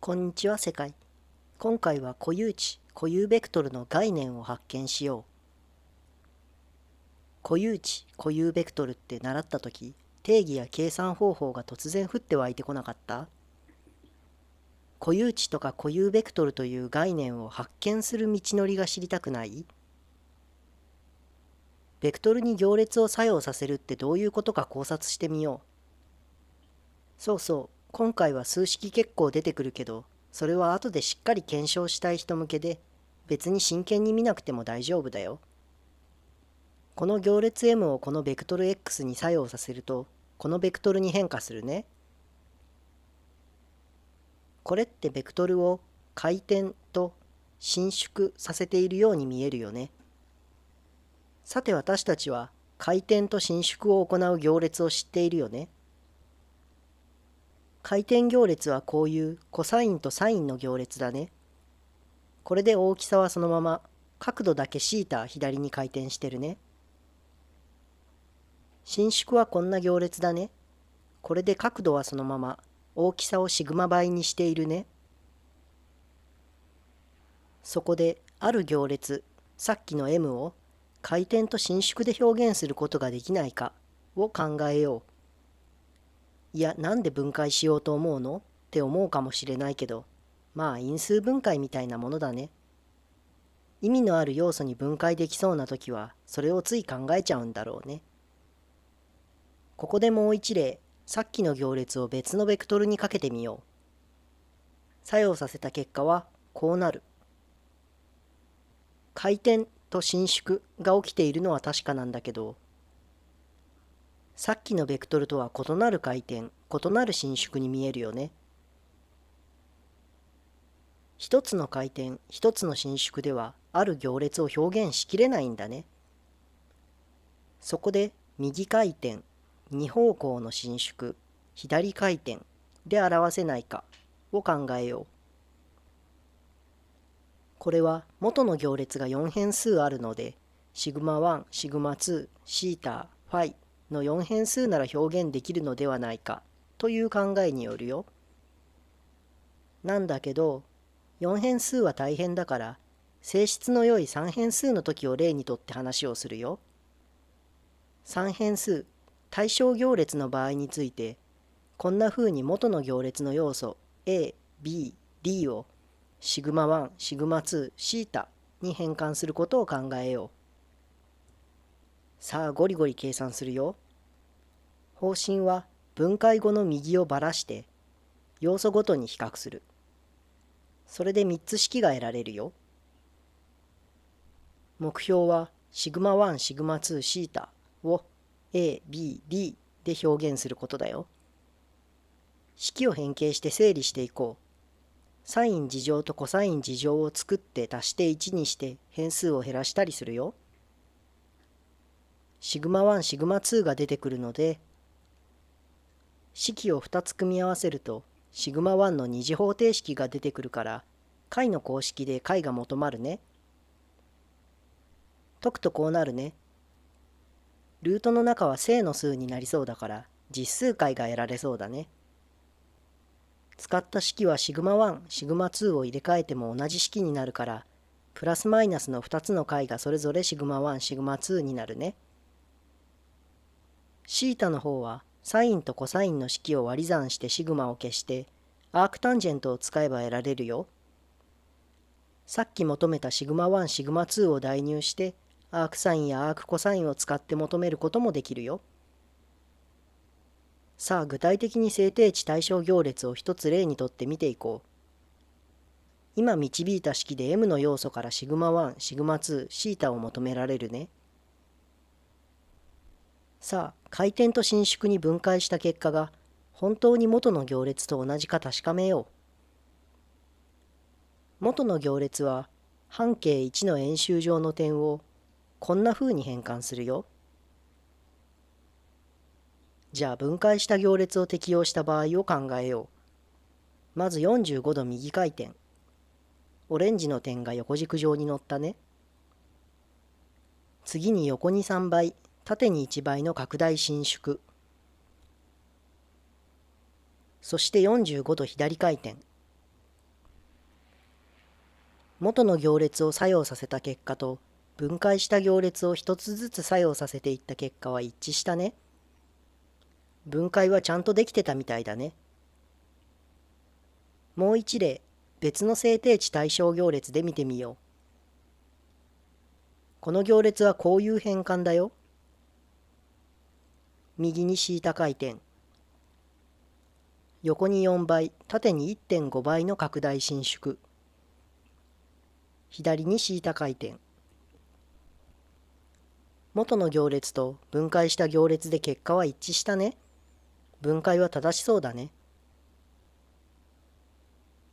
こんにちは世界。今回は固有値、固有ベクトルの概念を発見しよう。固有値、固有ベクトルって習った時、定義や計算方法が突然降って湧いてこなかった固有値とか固有ベクトルという概念を発見する道のりが知りたくないベクトルに行列を作用させるってどういうことか考察してみよう。そうそう、今回は数式結構出てくるけど、それは後でしっかり検証したい人向けで、別に真剣に見なくても大丈夫だよ。この行列 M をこのベクトル X に作用させると、このベクトルに変化するね。これってベクトルを回転と伸縮させているように見えるよね。さて私たちは回転と伸縮を行う行列を知っているよね。回転行列はこういうコサインとサインの行列だね。これで大きさはそのまま、角度だけシータ左に回転してるね。伸縮はこんな行列だね。これで角度はそのまま、大きさをシグマ倍にしているね。そこで、ある行列、さっきの M を、回転と伸縮で表現することができないかを考えよう。いやなんで分解しようと思うのって思うかもしれないけどまあ因数分解みたいなものだね意味のある要素に分解できそうな時はそれをつい考えちゃうんだろうねここでもう一例さっきの行列を別のベクトルにかけてみよう作用させた結果はこうなる回転と伸縮が起きているのは確かなんだけどさっきのベクトルとは異なる回転異なる伸縮に見えるよね一つの回転一つの伸縮ではある行列を表現しきれないんだねそこで右回転二方向の伸縮左回転で表せないかを考えようこれは元の行列が4変数あるのでシグマ1シグマ2シータファイの4変数なら表現できるのではないかという考えによるよ。なんだけど4変数は大変だから性質の良い3変数の時を例にとって話をするよ。3変数対象行列の場合についてこんな風に元の行列の要素 A、B、D をシグマ1、シグマ2、シータに変換することを考えよう。さあゴリゴリ計算するよ。方針は分解後の右をばらして要素ごとに比較する。それで3つ式が得られるよ。目標は σ1、σ2、θ を a、b、d で表現することだよ。式を変形して整理していこう。サイン事乗とコサイン事乗を作って足して1にして変数を減らしたりするよ。σ1、σ2 が出てくるので式を2つ組み合わせるとシグマ1の二次方程式が出てくるから解の公式で解が求まるね。解くとこうなるね。ルートの中は正の数になりそうだから実数解が得られそうだね。使った式はシグマ1、シグマ2を入れ替えても同じ式になるからプラスマイナスの2つの解がそれぞれシグマ1、シグマ2になるね。シータの方はサインとコサインの式を割り算してシグマを消してアークタンジェントを使えば得られるよ。さっき求めたシグマ1シグマ2を代入してアークサインやアークコサインを使って求めることもできるよ。さあ具体的に正定値対象行列を一つ例にとって見ていこう。今導いた式で M の要素からシグマ1、シグマ2、θ を求められるね。さあ回転と伸縮に分解した結果が本当に元の行列と同じか確かめよう元の行列は半径1の円周上の点をこんなふうに変換するよじゃあ分解した行列を適用した場合を考えようまず45度右回転オレンジの点が横軸上に乗ったね次に横に3倍縦に1倍の拡大伸縮そして45度左回転元の行列を作用させた結果と分解した行列を一つずつ作用させていった結果は一致したね分解はちゃんとできてたみたいだねもう一例別の制定値対象行列で見てみようこの行列はこういう変換だよ右に θ 回転横に4倍縦に1.5倍の拡大伸縮左にた回転元の行列と分解した行列で結果は一致したね分解は正しそうだね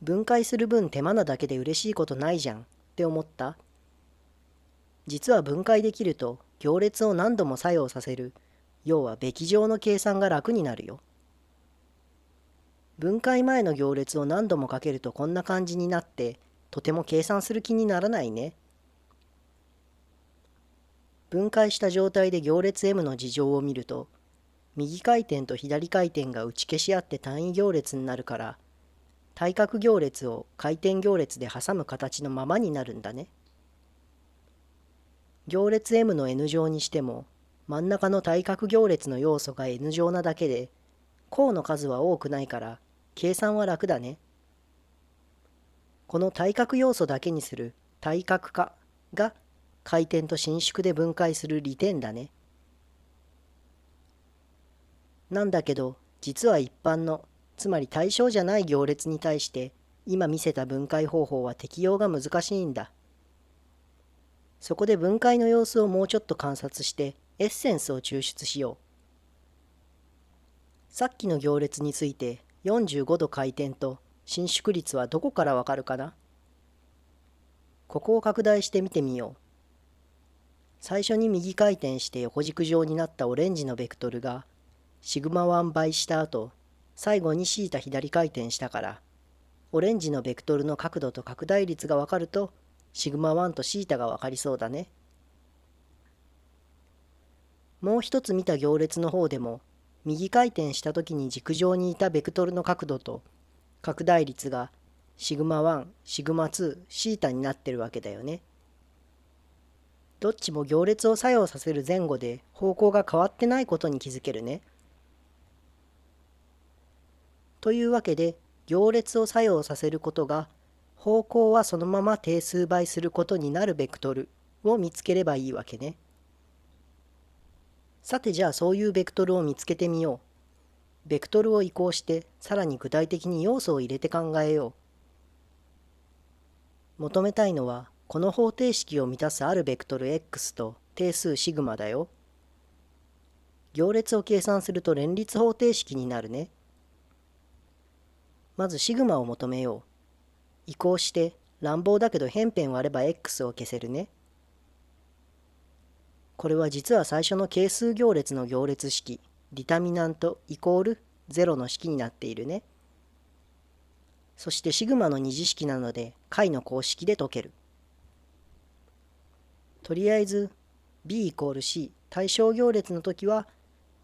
分解する分手間なだけで嬉しいことないじゃんって思った実は分解できると行列を何度も作用させる要はべき上の計算が楽になるよ。分解前の行列を何度もかけるとこんな感じになってとても計算する気にならないね。分解した状態で行列 M の事情を見ると右回転と左回転が打ち消し合って単位行列になるから対角行列を回転行列で挟む形のままになるんだね。行列 M の N 乗にしても真ん中の対角行列の要素が N 乗なだけで、項の数は多くないから、計算は楽だね。この対角要素だけにする対角化が回転と伸縮で分解する利点だね。なんだけど、実は一般の、つまり対象じゃない行列に対して、今見せた分解方法は適用が難しいんだ。そこで分解の様子をもうちょっと観察して、エッセンスを抽出しよう。さっきの行列について45度回転と伸縮率はどこからわかるかなここを拡大して見てみよう。最初に右回転して横軸状になったオレンジのベクトルがシグマ1倍した後最後にシータ左回転したからオレンジのベクトルの角度と拡大率がわかるとシグマ1とシータがわかりそうだね。もう一つ見た行列の方でも右回転した時に軸上にいたベクトルの角度と拡大率がシグマ1シグマ2シータになってるわけだよね。どっちも行列を作用させる前後で方向が変わってないことに気づけるね。というわけで行列を作用させることが方向はそのまま定数倍することになるベクトルを見つければいいわけね。さてじゃあそういうベクトルを見つけてみよう。ベクトルを移行してさらに具体的に要素を入れて考えよう。求めたいのはこの方程式を満たすあるベクトル x と定数シグマだよ。行列を計算すると連立方程式になるね。まずシグマを求めよう。移行して乱暴だけど辺辺割れば x を消せるね。これは実は最初の係数行列の行列式ディタミナントイコール0の式になっているね。そしてシグマの二次式なので解の公式で解ける。とりあえず b イコール c 対象行列の時は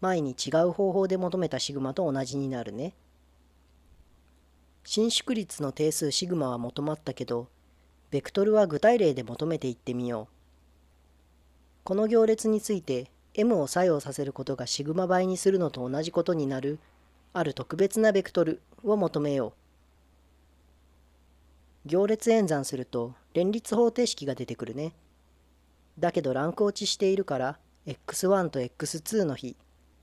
前に違う方法で求めたシグマと同じになるね。伸縮率の定数シグマは求まったけど、ベクトルは具体例で求めていってみよう。この行列について M を作用させることがシグマ倍にするのと同じことになるある特別なベクトルを求めよう。行列演算すると連立方程式が出てくるね。だけどランク落ちしているから x1 と x2 の比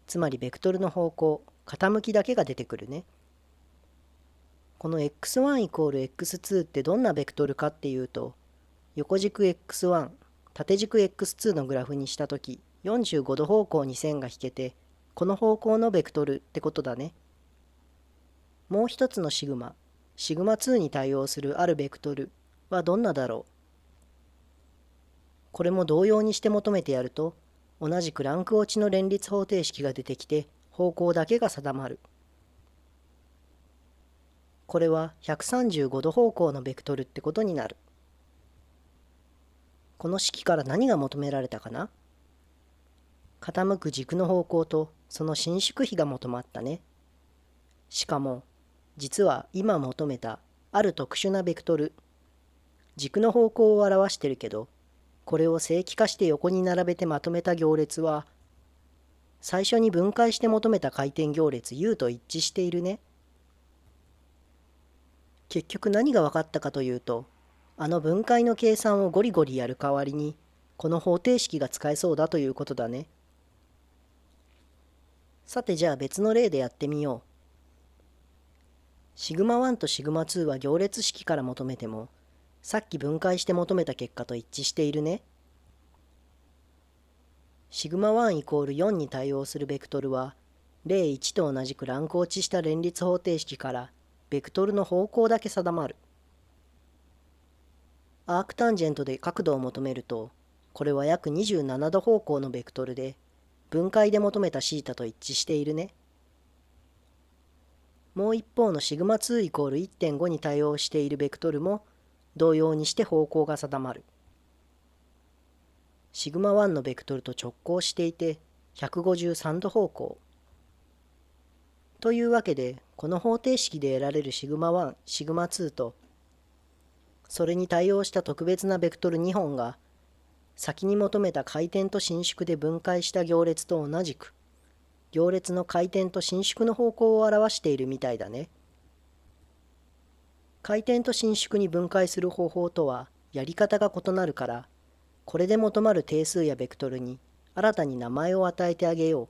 つまりベクトルの方向傾きだけが出てくるね。この x1 イコール x2 ってどんなベクトルかっていうと横軸 x1 縦軸 x2 のグラフにした時45度方向に線が引けてこの方向のベクトルってことだね。もう一つのシグマシグマ2に対応するあるベクトルはどんなだろうこれも同様にして求めてやると同じくランク落ちの連立方程式が出てきて方向だけが定まる。これは135度方向のベクトルってことになる。この式から何が求められたかな傾く軸の方向とその伸縮比が求まったね。しかも、実は今求めたある特殊なベクトル、軸の方向を表してるけど、これを正規化して横に並べてまとめた行列は、最初に分解して求めた回転行列 U と一致しているね。結局何が分かったかというと、あの分解の計算をゴリゴリやる代わりにこの方程式が使えそうだということだね。さてじゃあ別の例でやってみよう。シグマ1とシグマ2は行列式から求めてもさっき分解して求めた結果と一致しているね。シグマ1イコール4に対応するベクトルは例1と同じく乱高地した連立方程式からベクトルの方向だけ定まる。アークタンジェントで角度を求めるとこれは約27度方向のベクトルで分解で求めた θ と一致しているね。もう一方の σ2 イコール1.5に対応しているベクトルも同様にして方向が定まる。σ1 のベクトルと直行していて153度方向。というわけでこの方程式で得られる σ1、σ2 とそれに対応した特別なベクトル2本が先に求めた回転と伸縮で分解した行列と同じく行列の回転と伸縮の方向を表しているみたいだね回転と伸縮に分解する方法とはやり方が異なるからこれで求まる定数やベクトルに新たに名前を与えてあげよう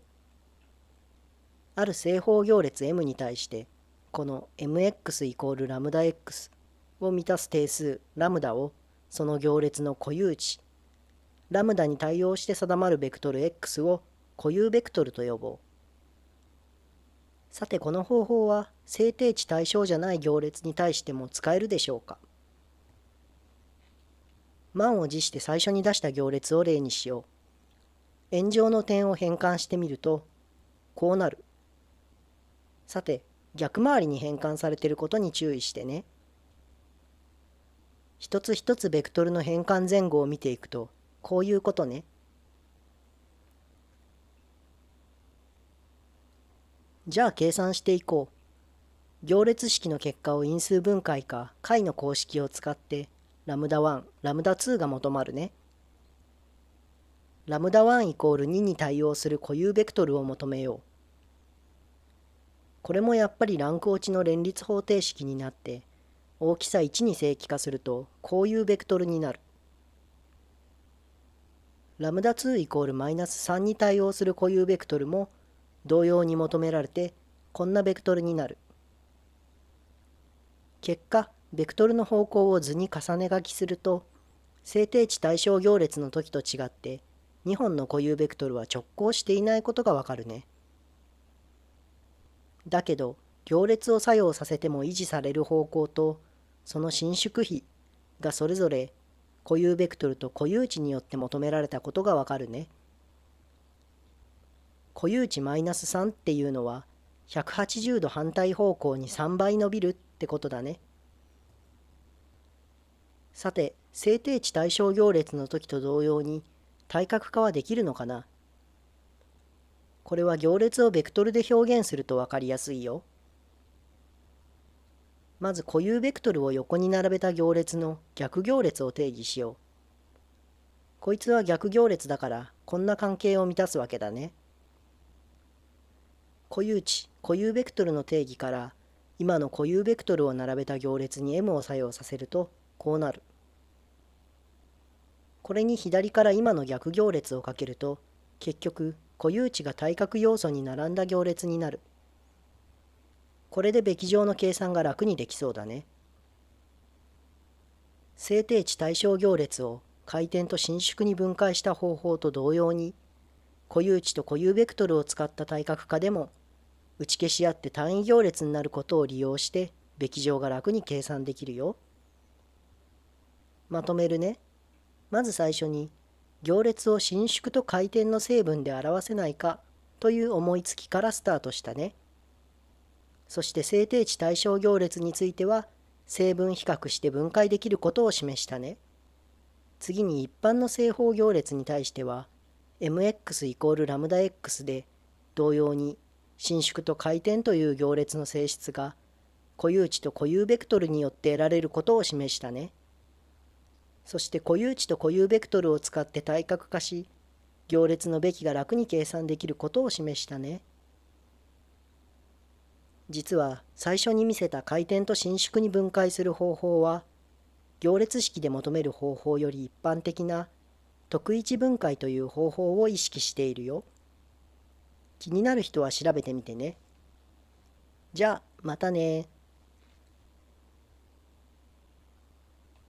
ある正方行列 m に対してこの mx イコールラムダ x を満たす定数ラムダをその行列の固有値ラムダに対応して定まるベクトル x を固有ベクトルと呼ぼうさてこの方法は制定値対象じゃない行列に対しても使えるでしょうか満を持して最初に出した行列を例にしよう円上の点を変換してみるとこうなるさて逆回りに変換されていることに注意してね。一つ一つベクトルの変換前後を見ていくとこういうことね。じゃあ計算していこう。行列式の結果を因数分解か解の公式を使ってラムダ1、ラムダ2が求まるね。ラムダ1イコール2に対応する固有ベクトルを求めよう。これもやっぱりランク落ちの連立方程式になって大きさ1に正規化するとこういうベクトルになる。ラムダ2イコールマイナス3に対応する固有ベクトルも同様に求められてこんなベクトルになる。結果、ベクトルの方向を図に重ね書きすると制定値対象行列の時と違って2本の固有ベクトルは直行していないことがわかるね。だけど行列を作用させても維持される方向とその伸縮比がそれぞれ固有ベクトルと固有値によって求められたことがわかるね。固有値マイナス3っていうのは180度反対方向に3倍伸びるってことだね。さて、制定値対象行列の時と同様に対角化はできるのかなこれは行列をベクトルで表現すると分かりやすいよ。まず固有ベクトルを横に並べた行列の逆行列を定義しよう。こいつは逆行列だからこんな関係を満たすわけだね。固有値、固有ベクトルの定義から今の固有ベクトルを並べた行列に m を作用させるとこうなる。これに左から今の逆行列をかけると結局固有値が対角要素に並んだ行列になる。これでべき上の計算が楽にできそうだね。制定値対象行列を回転と伸縮に分解した方法と同様に固有値と固有ベクトルを使った対角化でも打ち消し合って単位行列になることを利用してべき上が楽に計算できるよ。まとめるね。まず最初に行列を伸縮と回転の成分で表せないかという思いつきからスタートしたね。そして制定値対象行列については成分比較して分解できることを示したね。次に一般の正方行列に対しては mx イコールラムダ x で同様に伸縮と回転という行列の性質が固有値と固有ベクトルによって得られることを示したね。そして固有値と固有ベクトルを使って対角化し行列のべきが楽に計算できることを示したね。実は最初に見せた回転と伸縮に分解する方法は行列式で求める方法より一般的な特一分解という方法を意識しているよ。気になる人は調べてみてね。じゃあまたね